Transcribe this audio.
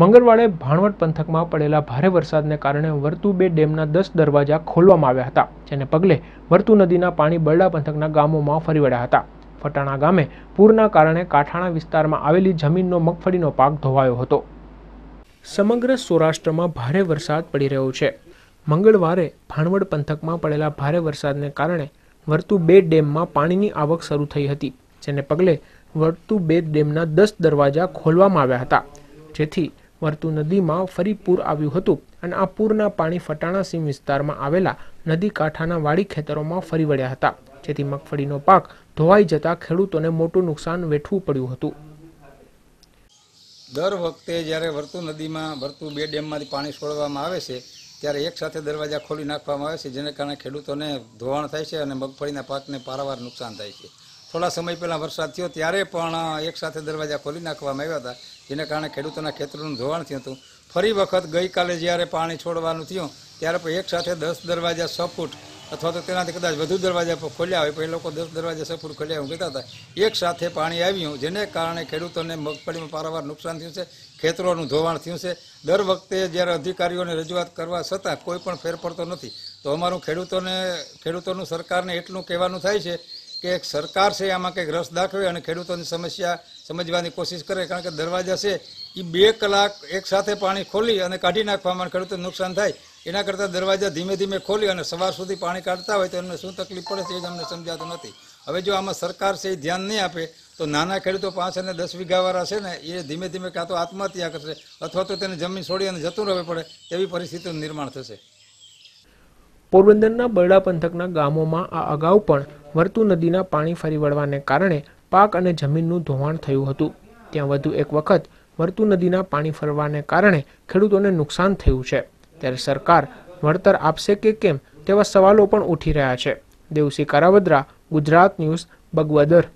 મંગળવારે ભાણવટ પંથકમાં પડેલા ભારે વરસાદને કારણે વર્તુ બે ડેમના દસ દરવાજા ખોલવામાં આવ્યા હતા જેને પગલે વર્તુ નદીના પાણી બરડા પંથકના ગામોમાં ફરી વળ્યા હતા ફટાણા ગામે પૂરના કારણે કાંઠાણા વિસ્તારમાં આવેલી જમીનનો મગફળીનો પાક ધોવાયો હતો સમગ્ર સૌરાષ્ટ્રમાં ભારે વરસાદ પડી રહ્યો છે મંગળવારે ભાણવડ પંથકમાં પડેલા ભારે વરસાદને કારણે વર્તુ બે ડેમમાં પાણીની આવક શરૂ થઈ હતી જેને પગલે વર્તુ બે ડેમના દસ દરવાજા ખોલવામાં આવ્યા હતા જેથી વર્તુ નદીમાં ફરી પૂર આવ્યું હતું અને આ પૂરના પાણી ફટાણા સીમ વિસ્તારમાં આવેલા નદી કાંઠાના વાડી ખેતરોમાં ફરી વળ્યા હતા જેથી મગફળીનો પાક ધોવાઈ જતા ખેડૂતોને મોટું નુકસાન વેઠવું પડ્યું હતું દર વખતે જ્યારે વર્તુ નદીમાં વર્તુ બે ડેમમાંથી પાણી છોડવામાં આવે છે ત્યારે એક સાથે દરવાજા ખોલી નાખવામાં આવે છે જેને કારણે ખેડૂતોને ધોવાણ થાય છે અને મગફળીના પાકને પારાવાર નુકસાન થાય છે થોડા સમય પહેલાં વરસાદ થયો ત્યારે પણ એક સાથે દરવાજા ખોલી નાખવામાં આવ્યા હતા જેને કારણે ખેડૂતોના ખેતરોનું ધોવાણ થયું હતું ફરી વખત ગઈકાલે જ્યારે પાણી છોડવાનું થયું ત્યારે પણ એક સાથે દસ દરવાજા સો ફૂટ અથવા તો તેનાથી કદાચ વધુ દરવાજા ખોલ્યા હોય પણ એ લોકો દસ દરવાજા સો ફૂટ ખોલ્યા એવું કહેતા હતા એક સાથે પાણી આવ્યું જેને કારણે ખેડૂતોને મગફળીમાં પારાવાર નુકસાન થયું છે ખેતરોનું ધોવાણ થયું છે દર વખતે જ્યારે અધિકારીઓને રજૂઆત કરવા છતાં કોઈ પણ ફેર પડતો નથી તો અમારું ખેડૂતોને ખેડૂતોનું સરકારને એટલું કહેવાનું થાય છે કે સરકાર છે આમાં કંઈક રસ દાખવે અને ખેડૂતોની સમસ્યા સમજવાની કોશિશ કરે કારણ કે દરવાજા છે એ બે કલાક એક સાથે પાણી ખોલી અને કાઢી નાખવામાં ખેડૂતોને નુકસાન થાય એના કરતાં દરવાજા ધીમે ધીમે ખોલી અને સવાર સુધી પાણી કાઢતા હોય તો એમને શું તકલીફ પડે છે એ અમને સમજાતું નથી હવે જો આમાં સરકાર છે એ ધ્યાન નહીં આપે તો નાના ખેડૂતો પાંચ અને દસ વીઘાવાળા છે ને એ ધીમે ધીમે કાં તો આત્મહત્યા કરશે અથવા તો તેને જમીન છોડી અને જતું રહેવું પડે તેવી પરિસ્થિતિનું નિર્માણ થશે પોરબંદરના બરડા પંથકના ગામોમાં આ અગાઉ પણ વર્તુ નદીના પાણી ફરી વળવાને કારણે પાક અને જમીનનું ધોવાણ થયું હતું ત્યાં વધુ એક વખત વર્તુ નદીના પાણી ફરવાને કારણે ખેડૂતોને નુકસાન થયું છે ત્યારે સરકાર વળતર આપશે કે કેમ તેવા સવાલો પણ ઉઠી રહ્યા છે દેવસી કારાવદ્રા ગુજરાત ન્યૂઝ બગવદર